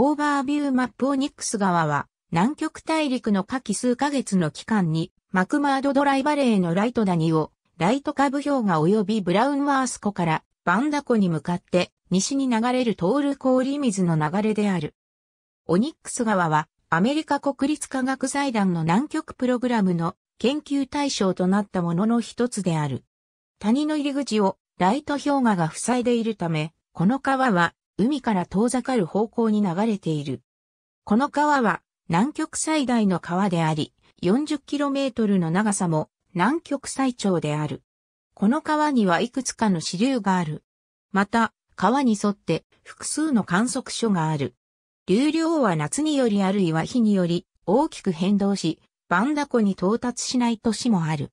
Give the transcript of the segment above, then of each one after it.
オーバービューマップオニックス川は、南極大陸の夏季数ヶ月の期間に、マクマードドライバレーのライト谷を、ライト株氷河及びブラウンワース湖からバンダ湖に向かって西に流れるトール氷水の流れである。オニックス川はアメリカ国立科学財団の南極プログラムの研究対象となったものの一つである。谷の入り口をライト氷河が塞いでいるため、この川は海から遠ざかる方向に流れている。この川は南極最大の川であり、40km の長さも南極最長である。この川にはいくつかの支流がある。また、川に沿って複数の観測所がある。流量は夏によりあるいは日により大きく変動し、バンダ湖に到達しない年もある。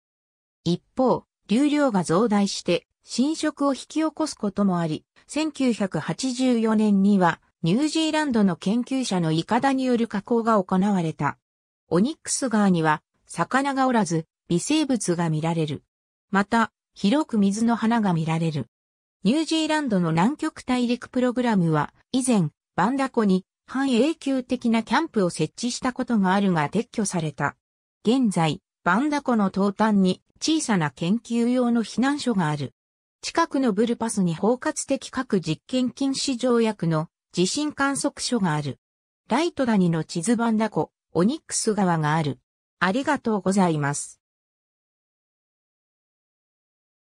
一方、流量が増大して侵食を引き起こすこともあり、1984年にはニュージーランドの研究者のイカダによる加工が行われた。オニックス川には魚がおらず微生物が見られる。また、広く水の花が見られる。ニュージーランドの南極大陸プログラムは以前バンダコに半永久的なキャンプを設置したことがあるが撤去された。現在、バンダコの東端に小さな研究用の避難所がある。近くのブルパスに包括的核実験禁止条約の地震観測所がある。ライト谷の地図版だこ、オニックス川がある。ありがとうございます。